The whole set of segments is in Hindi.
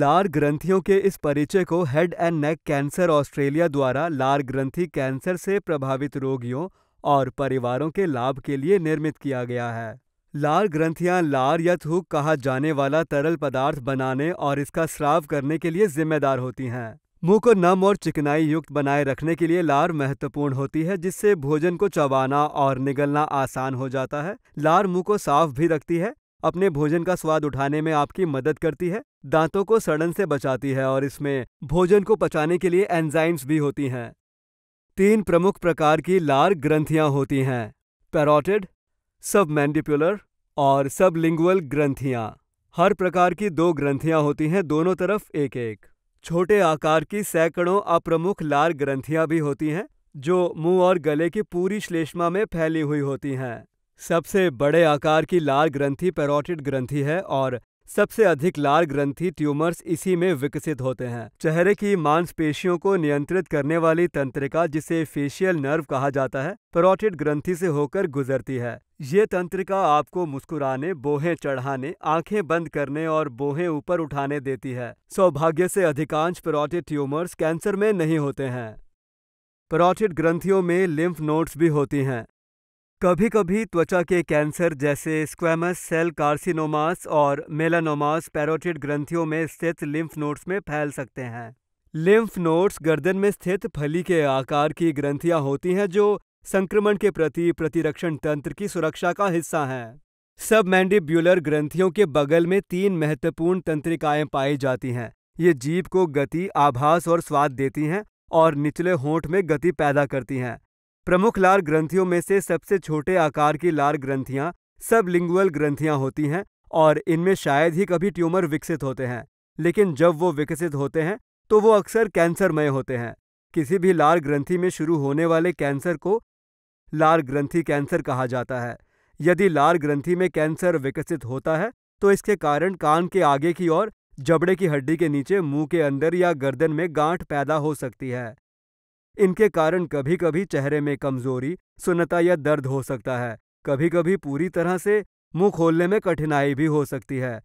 लार ग्रंथियों के इस परिचय को head and neck cancer Australia द्वारा लार ग्रंथि कैंसर से प्रभावित रोगियों और परिवारों के लाभ के लिए निर्मित किया गया है लार ग्रंथियां लार या थूक कहा जाने वाला तरल पदार्थ बनाने और इसका स्राव करने के लिए जिम्मेदार होती हैं मुंह को नम और चिकनाई युक्त बनाए रखने के लिए लार महत्वपूर्ण होती है जिससे भोजन को चबाना और निगलना आसान हो जाता है लार मुंह को साफ भी रखती है अपने भोजन का स्वाद उठाने में आपकी मदद करती है दांतों को सड़न से बचाती है और इसमें भोजन को पचाने के लिए एंजाइम्स भी होती हैं तीन प्रमुख प्रकार की लार ग्रंथियां होती हैं पैरोटिड सबमैंडिपुलर और सबलिंगुअल ग्रंथियां हर प्रकार की दो ग्रंथियां होती हैं दोनों तरफ एक एक छोटे आकार की सैकड़ों अप्रमुख लार ग्रंथियां भी होती हैं जो मुंह और गले की पूरी श्लेष्मा में फैली हुई होती हैं सबसे बड़े आकार की लाल ग्रंथि पैरोटिड ग्रंथि है और सबसे अधिक लाल ग्रंथि ट्यूमर्स इसी में विकसित होते हैं चेहरे की मांसपेशियों को नियंत्रित करने वाली तंत्रिका जिसे फेशियल नर्व कहा जाता है पेरोटिड ग्रंथि से होकर गुजरती है ये तंत्रिका आपको मुस्कुराने बोहें चढ़ाने आंखें बंद करने और बोहें ऊपर उठाने देती है सौभाग्य से अधिकांश पेरोटिड ट्यूमर्स कैंसर में नहीं होते हैं पेरोटिड ग्रंथियों में लिम्फ नोट्स भी होती हैं कभी कभी त्वचा के कैंसर जैसे स्क्वेमस सेल कार्सिनोमास और मेलानोमास पैरोटिड ग्रंथियों में स्थित लिम्फ नोड्स में फैल सकते हैं लिम्फ नोड्स गर्दन में स्थित फली के आकार की ग्रंथियां होती हैं जो संक्रमण के प्रति प्रतिरक्षण तंत्र की सुरक्षा का हिस्सा हैं मैंडिब्यूलर ग्रंथियों के बगल में तीन महत्वपूर्ण तंत्रिकाएं पाई जाती हैं ये जीभ को गति आभास और स्वाद देती हैं और निचले होंठ में गति पैदा करती हैं प्रमुख लार ग्रंथियों में से सबसे छोटे आकार की लार ग्रंथियां लिंगुअल ग्रंथियां होती हैं और इनमें शायद ही कभी ट्यूमर विकसित होते हैं लेकिन जब वो विकसित होते हैं तो वो अक्सर कैंसरमय होते हैं किसी भी लार ग्रंथि में शुरू होने वाले कैंसर को लार ग्रंथि कैंसर कहा जाता है यदि लार ग्रंथि में कैंसर विकसित होता है तो इसके कारण कान के आगे की ओर जबड़े की हड्डी के नीचे मुंह के अंदर या गर्दन में गांठ पैदा हो सकती है इनके कारण कभी कभी चेहरे में कमजोरी सुनता या दर्द हो सकता है कभी कभी पूरी तरह से मुंह खोलने में कठिनाई भी हो सकती है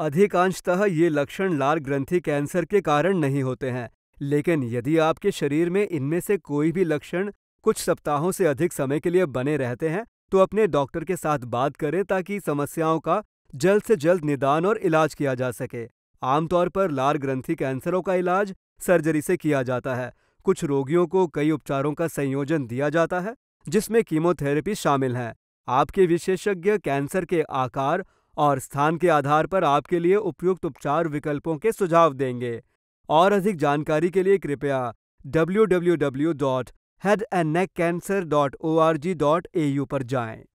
अधिकांशतः ये लक्षण लाल ग्रंथि कैंसर के कारण नहीं होते हैं लेकिन यदि आपके शरीर में इनमें से कोई भी लक्षण कुछ सप्ताहों से अधिक समय के लिए बने रहते हैं तो अपने डॉक्टर के साथ बात करें ताकि समस्याओं का जल्द से जल्द निदान और इलाज किया जा सके आमतौर पर लाल ग्रंथि कैंसरों का इलाज सर्जरी से किया जाता है कुछ रोगियों को कई उपचारों का संयोजन दिया जाता है जिसमें कीमोथेरेपी शामिल है आपके विशेषज्ञ कैंसर के आकार और स्थान के आधार पर आपके लिए उपयुक्त उपचार विकल्पों के सुझाव देंगे और अधिक जानकारी के लिए कृपया W W W dot head and neck cancer dot O R G dot A U पर जाएं।